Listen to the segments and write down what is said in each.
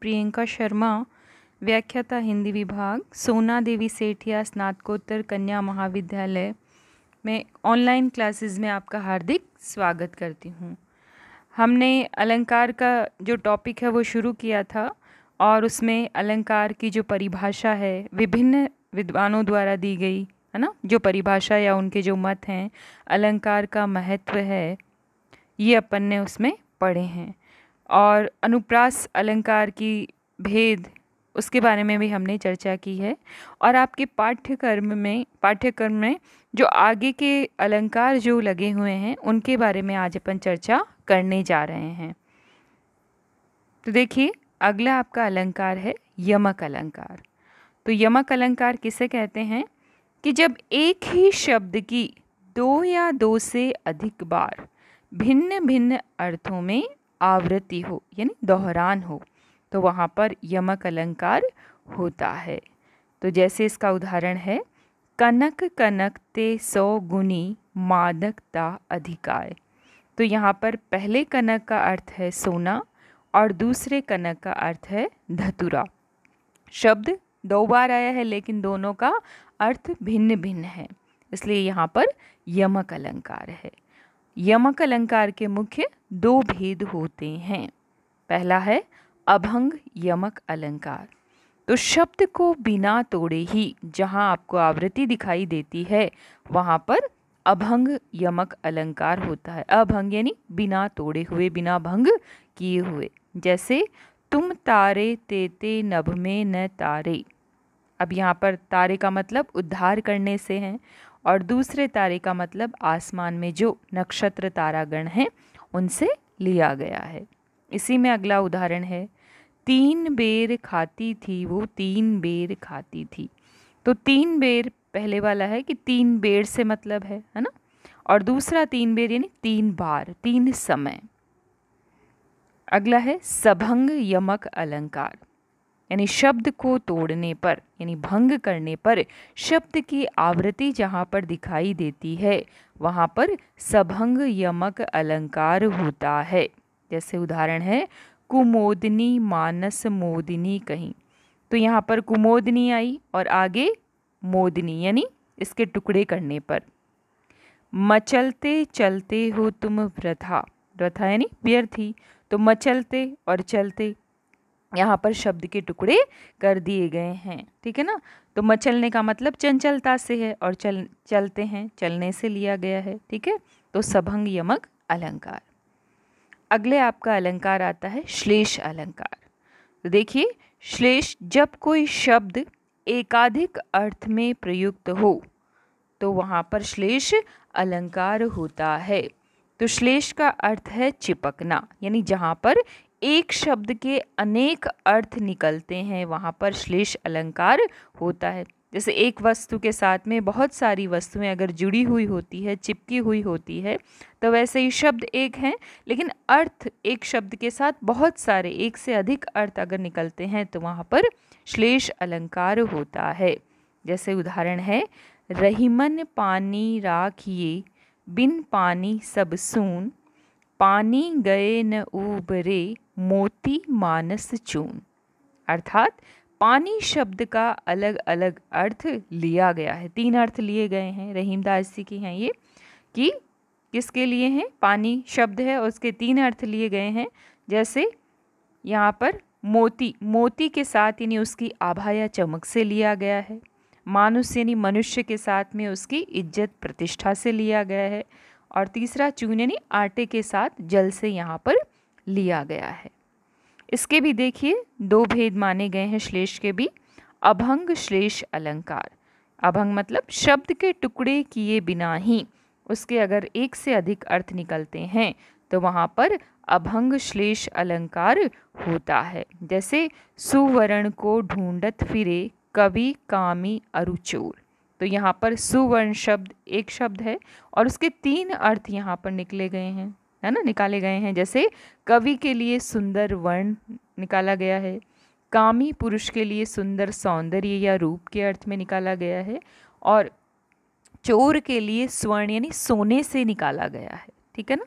प्रियंका शर्मा व्याख्याता हिंदी विभाग सोना देवी सेठिया स्नातकोत्तर कन्या महाविद्यालय में ऑनलाइन क्लासेस में आपका हार्दिक स्वागत करती हूँ हमने अलंकार का जो टॉपिक है वो शुरू किया था और उसमें अलंकार की जो परिभाषा है विभिन्न विद्वानों द्वारा दी गई है ना जो परिभाषा या उनके जो मत हैं अलंकार का महत्व है ये अपन ने उसमें पढ़े हैं और अनुप्रास अलंकार की भेद उसके बारे में भी हमने चर्चा की है और आपके पाठ्यक्रम में पाठ्यक्रम में जो आगे के अलंकार जो लगे हुए हैं उनके बारे में आज अपन चर्चा करने जा रहे हैं तो देखिए अगला आपका अलंकार है यमक अलंकार तो यमक अलंकार किसे कहते हैं कि जब एक ही शब्द की दो या दो से अधिक बार भिन्न भिन्न अर्थों में आवृत्ति हो यानी दोहरान हो तो वहाँ पर यमक अलंकार होता है तो जैसे इसका उदाहरण है कनक कनक ते सौ गुनी मादकता अधिकाय तो यहाँ पर पहले कनक का अर्थ है सोना और दूसरे कनक का अर्थ है धतुरा शब्द दो बार आया है लेकिन दोनों का अर्थ भिन्न भिन्न है इसलिए यहाँ पर यमक अलंकार है यमक अलंकार के मुख्य दो भेद होते हैं पहला है अभंग यमक अलंकार तो शब्द को बिना तोड़े ही जहाँ आपको आवृत्ति दिखाई देती है वहाँ पर अभंग यमक अलंकार होता है अभंग यानी बिना तोड़े हुए बिना भंग किए हुए जैसे तुम तारे तेते नभ में न तारे अब यहाँ पर तारे का मतलब उद्धार करने से हैं और दूसरे तारे का मतलब आसमान में जो नक्षत्र तारागण हैं उनसे लिया गया है इसी में अगला उदाहरण है तीन बेर खाती थी वो तीन बेर खाती थी तो तीन बेर पहले वाला है कि तीन बेर से मतलब है है ना और दूसरा तीन बेर यानी तीन बार तीन समय अगला है सभंग यमक अलंकार यानी शब्द को तोड़ने पर यानी भंग करने पर शब्द की आवृत्ति जहाँ पर दिखाई देती है वहाँ पर सभंग यमक अलंकार होता है जैसे उदाहरण है कुमोदनी मानस मोदिनी कहीं तो यहाँ पर कुमोदनी आई और आगे मोदनी यानी इसके टुकड़े करने पर मचलते चलते हो तुम व्रथा व्रथा यानी व्यर्थी तो मचलते और चलते यहाँ पर शब्द के टुकड़े कर दिए गए हैं ठीक है ना तो मचलने का मतलब चंचलता से है और चल चलते हैं चलने से लिया गया है ठीक है तो सभंग यमक अलंकार अगले आपका अलंकार आता है श्लेष अलंकार तो देखिए श्लेष जब कोई शब्द एकाधिक अर्थ में प्रयुक्त हो तो वहाँ पर श्लेष अलंकार होता है तो श्लेष का अर्थ है चिपकना यानी जहाँ पर एक शब्द के अनेक अर्थ निकलते हैं वहाँ पर श्लेष अलंकार होता है जैसे एक वस्तु के साथ में बहुत सारी वस्तुएं अगर जुड़ी हुई होती है चिपकी हुई होती है तो वैसे ही शब्द एक हैं लेकिन अर्थ एक शब्द के साथ बहुत सारे एक से अधिक अर्थ अगर निकलते हैं तो वहाँ पर श्लेष अलंकार होता है जैसे उदाहरण है रहीमन पानी राखिए बिन पानी सब सून पानी गए न ऊबरे मोती मानस चून अर्थात पानी शब्द का अलग अलग अर्थ लिया गया है तीन अर्थ लिए गए हैं रहीमदास जी की हैं ये कि किसके लिए हैं पानी शब्द है और उसके तीन अर्थ लिए गए हैं जैसे यहाँ पर मोती मोती के साथ यानी उसकी आभा या चमक से लिया गया है मानुष यानी मनुष्य के साथ में उसकी इज्जत प्रतिष्ठा से लिया गया है और तीसरा चून यानी आटे के साथ जल से यहाँ पर लिया गया है इसके भी देखिए दो भेद माने गए हैं श्लेष के भी अभंग श्लेष अलंकार अभंग मतलब शब्द के टुकड़े किए बिना ही उसके अगर एक से अधिक अर्थ निकलते हैं तो वहाँ पर अभंग श्लेष अलंकार होता है जैसे सुवर्ण को ढूंढत फिरे कवि कामी अरुचोर तो यहाँ पर सुवर्ण शब्द एक शब्द है और उसके तीन अर्थ यहाँ पर निकले गए हैं है ना निकाले गए हैं जैसे कवि के लिए सुंदर वर्ण निकाला गया है कामी पुरुष के लिए सुंदर सौंदर्य या रूप के अर्थ में निकाला गया है और चोर के लिए स्वर्ण यानी सोने से निकाला गया है ठीक है ना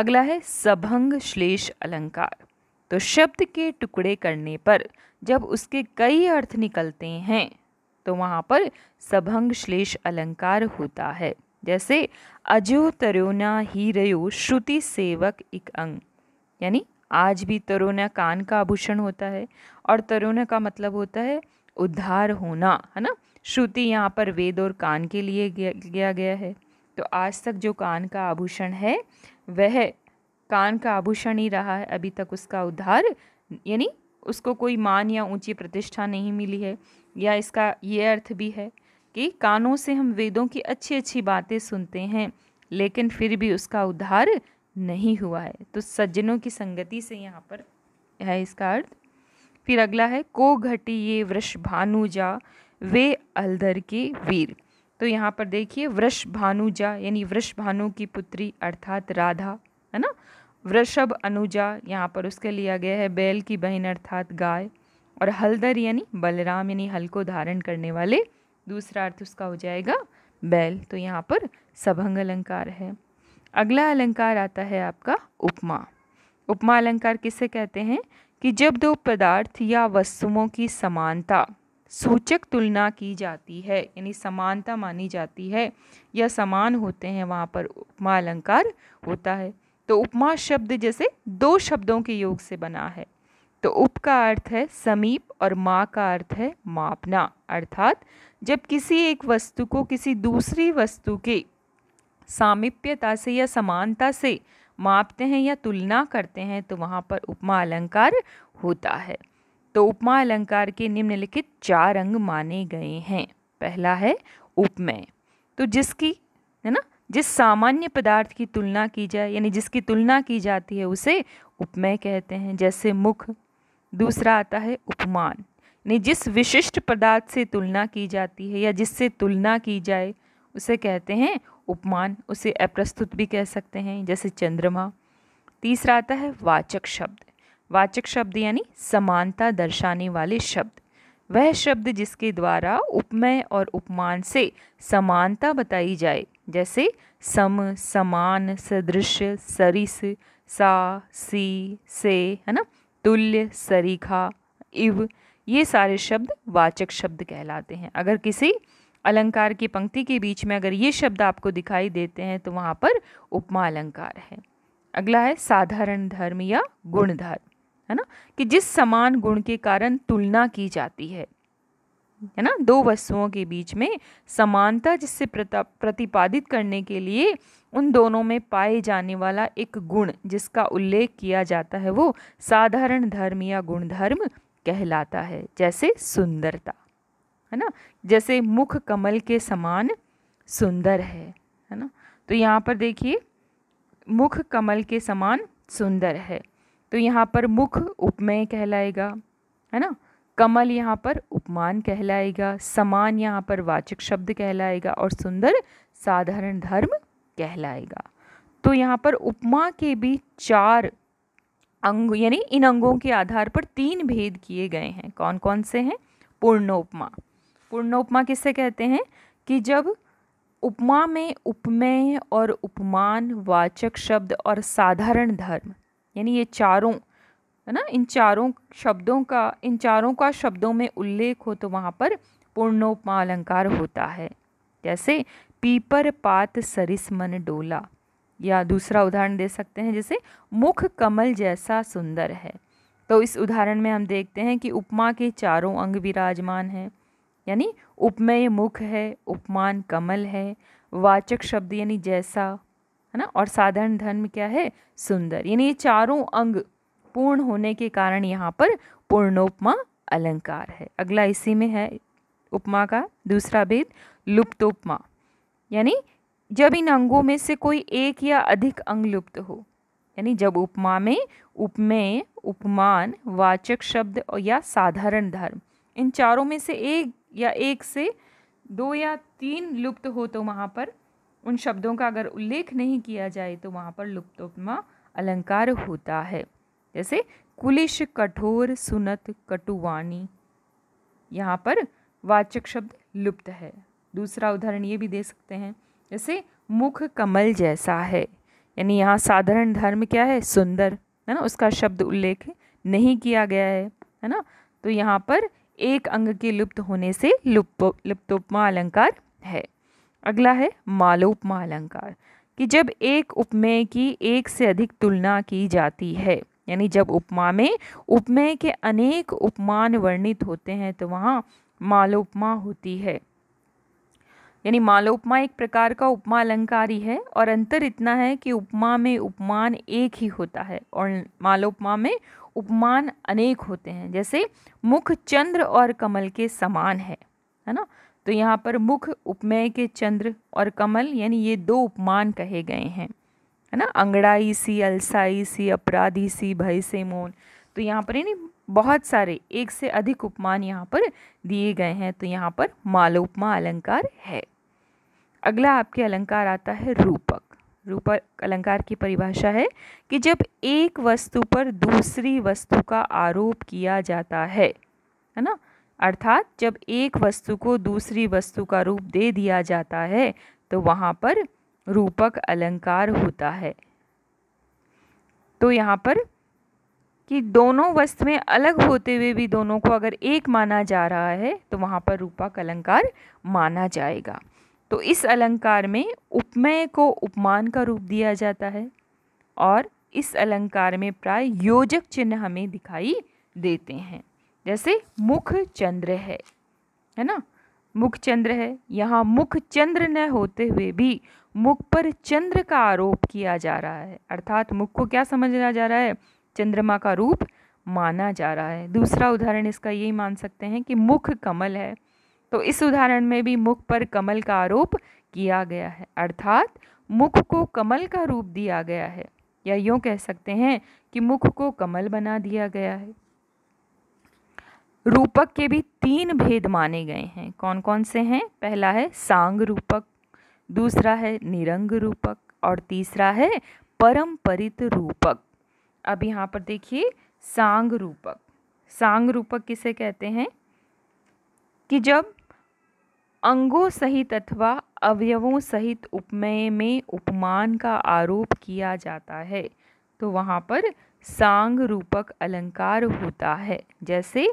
अगला है सभंग श्लेष अलंकार तो शब्द के टुकड़े करने पर जब उसके कई अर्थ निकलते हैं तो वहाँ पर सभंग श्लेष अलंकार होता है जैसे अजो तरोना ही रयो श्रुति सेवक इक अंग यानी आज भी तरोना कान का आभूषण होता है और तरोना का मतलब होता है उद्धार होना है ना श्रुति यहाँ पर वेद और कान के लिए गया गया है तो आज तक जो कान का आभूषण है वह कान का आभूषण ही रहा है अभी तक उसका उद्धार यानी उसको कोई मान या ऊंची प्रतिष्ठा नहीं मिली है या इसका ये अर्थ भी है कि कानों से हम वेदों की अच्छी अच्छी बातें सुनते हैं लेकिन फिर भी उसका उद्धार नहीं हुआ है तो सज्जनों की संगति से यहाँ पर है इसका अर्थ फिर अगला है को घटी ये वृष भानुजा वे अलधर के वीर तो यहाँ पर देखिए वृष भानुजा यानी वृष भानु की पुत्री अर्थात राधा है ना वृषभ अनुजा यहाँ पर उसके लिया गया है बैल की बहन अर्थात गाय और हलदर यानी बलराम यानी हल को धारण करने वाले दूसरा अर्थ उसका हो जाएगा बैल तो यहाँ पर सभंग अलंकार है अगला अलंकार आता है आपका उपमा उपमा अलंकार किसे कहते हैं कि जब दो पदार्थ या वस्तुओं की समानता सूचक तुलना की जाती है यानी समानता मानी जाती है या समान होते हैं वहाँ पर उपमा अलंकार होता है तो उपमा शब्द जैसे दो शब्दों के योग से बना है तो उप का अर्थ है समीप और माँ का अर्थ है मापना अर्थात जब किसी एक वस्तु को किसी दूसरी वस्तु के सामिप्यता से या समानता से मापते हैं या तुलना करते हैं तो वहाँ पर उपमा अलंकार होता है तो उपमा अलंकार के निम्नलिखित चार अंग माने गए हैं पहला है उपमय तो जिसकी है ना जिस सामान्य पदार्थ की तुलना की जाए यानी जिसकी तुलना की जाती है उसे उपमेय कहते हैं जैसे मुख दूसरा आता है उपमान यानी जिस विशिष्ट पदार्थ से तुलना की जाती है या जिससे तुलना की जाए उसे कहते हैं उपमान उसे अप्रस्तुत भी कह सकते हैं जैसे चंद्रमा तीसरा आता है वाचक शब्द वाचक शब्द यानी समानता दर्शाने वाले शब्द वह शब्द जिसके द्वारा उपमय और उपमान से समानता बताई जाए जैसे सम समान सदृश सरिस सा सी से है ना तुल्य सरीखा इव ये सारे शब्द वाचक शब्द कहलाते हैं अगर किसी अलंकार की पंक्ति के बीच में अगर ये शब्द आपको दिखाई देते हैं तो वहाँ पर उपमा अलंकार है अगला है साधारण धर्म या गुण धर्म है ना कि जिस समान गुण के कारण तुलना की जाती है है ना दो वस्तुओं के बीच में समानता जिससे प्रतिपादित करने के लिए उन दोनों में पाए जाने वाला एक गुण जिसका उल्लेख किया जाता है वो साधारण धर्म या गुणधर्म कहलाता है जैसे सुंदरता है ना जैसे मुख कमल के समान सुंदर है है ना तो यहाँ पर देखिए मुख कमल के समान सुंदर है तो यहाँ पर मुख उपमेय कहलाएगा है ना कमल यहाँ पर उपमान कहलाएगा समान यहाँ पर वाचक शब्द कहलाएगा और सुंदर साधारण धर्म कहलाएगा तो यहाँ पर उपमा के भी चार अंग यानी इन अंगों के आधार पर तीन भेद किए गए हैं कौन कौन से हैं पूर्णोपमा पूर्णोपमा किसे कहते हैं कि जब उपमा में उपमेय और उपमान वाचक शब्द और साधारण धर्म यानी ये चारों है ना इन चारों शब्दों का इन चारों का शब्दों में उल्लेख हो तो वहाँ पर पूर्णोपमा अलंकार होता है जैसे पीपर पात सरिस मन डोला या दूसरा उदाहरण दे सकते हैं जैसे मुख कमल जैसा सुंदर है तो इस उदाहरण में हम देखते हैं कि उपमा के चारों अंग विराजमान हैं यानी उपमेय मुख है उपमान कमल है वाचक शब्द यानी जैसा है ना और साधारण धर्म क्या है सुंदर यानी ये चारों अंग पूर्ण होने के कारण यहाँ पर पूर्णोपमा अलंकार है अगला इसी में है उपमा का दूसरा भेद लुप्तोपमा यानी जब इन अंगों में से कोई एक या अधिक अंग लुप्त हो यानी जब उपमा में उपमेय उपमान वाचक शब्द या साधारण धर्म इन चारों में से एक या एक से दो या तीन लुप्त हो तो वहाँ पर उन शब्दों का अगर उल्लेख नहीं किया जाए तो वहाँ पर लुप्तोपमा अलंकार होता है जैसे कुलिश कठोर सुनत कटुवाणी यहाँ पर वाचक शब्द लुप्त है दूसरा उदाहरण ये भी दे सकते हैं जैसे मुख कमल जैसा है यानी यहाँ साधारण धर्म क्या है सुंदर है ना उसका शब्द उल्लेख नहीं किया गया है है ना तो यहाँ पर एक अंग के लुप्त होने से लुप्त लुप्तोपमा अलंकार है अगला है मालोपमा अलंकार कि जब एक उपमेय की एक से अधिक तुलना की जाती है यानी जब उपमा में उपमेय के अनेक उपमान वर्णित होते हैं तो वहाँ मालोपमा होती है यानी मालोपमा एक प्रकार का उपमा अलंकारी है और अंतर इतना है कि उपमा में उपमान एक ही होता है और मालोपमा में उपमान अनेक होते हैं जैसे मुख चंद्र और कमल के समान है है ना तो यहाँ पर मुख उपमेय के चंद्र और कमल यानी ये दो उपमान कहे गए हैं है ना अंगड़ाई सी अलसाई सी अपराधी सी भय से मोन तो यहाँ पर यानी बहुत सारे एक से अधिक उपमान यहाँ पर दिए गए हैं तो यहाँ पर मालोपमा अलंकार है अगला आपके अलंकार आता है रूपक रूपक अलंकार की परिभाषा है कि जब एक वस्तु पर दूसरी वस्तु का आरोप किया जाता है है ना अर्थात जब एक वस्तु को दूसरी वस्तु का रूप दे दिया जाता है तो वहाँ पर रूपक अलंकार होता है तो यहाँ पर कि दोनों वस्तुएं अलग होते हुए भी दोनों को अगर एक माना जा रहा है तो वहाँ पर रूपक अलंकार माना जाएगा तो इस अलंकार में उपमय को उपमान का रूप दिया जाता है और इस अलंकार में प्राय योजक चिन्ह हमें दिखाई देते हैं जैसे मुख चंद्र है है ना मुख चंद्र है यहाँ मुख चंद्र न होते हुए भी मुख पर चंद्र का आरोप किया जा रहा है अर्थात मुख को क्या समझा जा रहा है चंद्रमा का रूप माना जा रहा है दूसरा उदाहरण इसका यही मान सकते हैं कि मुख कमल है तो इस उदाहरण में भी मुख पर कमल का आरोप किया गया है अर्थात मुख को कमल का रूप दिया गया है या यूँ कह सकते हैं कि मुख को कमल बना दिया गया है रूपक के भी तीन भेद माने गए हैं कौन कौन से हैं पहला है सांग रूपक दूसरा है निरंग रूपक और तीसरा है परम्परित रूपक अब यहाँ पर देखिए सांग रूपक सांग रूपक किसे कहते हैं कि जब अंगों सहित अथवा अवयवों सहित उपमेय में उपमान का आरोप किया जाता है तो वहाँ पर सांग रूपक अलंकार होता है जैसे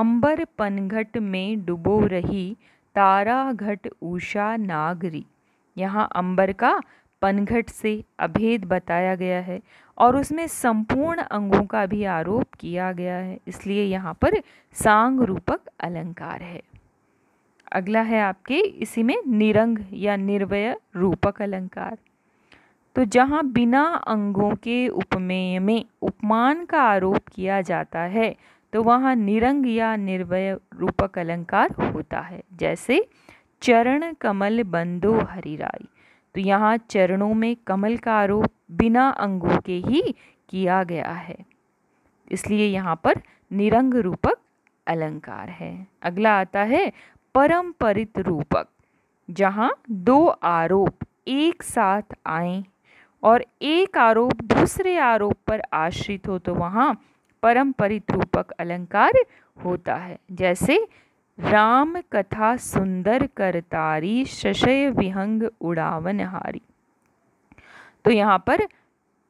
अंबर पनघट में डुबो रही तारा घट उषा नागरी यहाँ अंबर का पनघट से अभेद बताया गया है और उसमें संपूर्ण अंगों का भी आरोप किया गया है इसलिए यहाँ पर सांग रूपक अलंकार है अगला है आपके इसी में निरंग या निर्वय रूपक अलंकार तो जहाँ बिना अंगों के उपमेय में उपमान का आरोप किया जाता है तो वहाँ निरंग या निर्वय रूपक अलंकार होता है जैसे चरण कमल बंदो हरिराई तो यहाँ चरणों में कमल का आरोप बिना अंगों के ही किया गया है इसलिए यहाँ पर निरंग रूपक अलंकार है अगला आता है परम्परित रूपक जहाँ दो आरोप एक साथ आए और एक आरोप दूसरे आरोप पर आश्रित हो तो वहाँ परम्परित रूपक अलंकार होता है जैसे राम कथा सुंदर करतारी शशय विहंग उड़ावन हारी तो यहाँ पर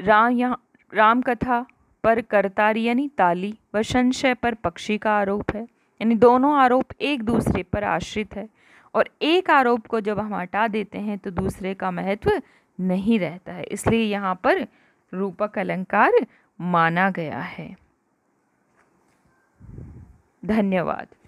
राम यहाँ राम कथा पर करतारी यानी ताली व संशय पर पक्षी का आरोप है यानी दोनों आरोप एक दूसरे पर आश्रित है और एक आरोप को जब हम हटा देते हैं तो दूसरे का महत्व नहीं रहता है इसलिए यहाँ पर रूपक अलंकार माना गया है धन्यवाद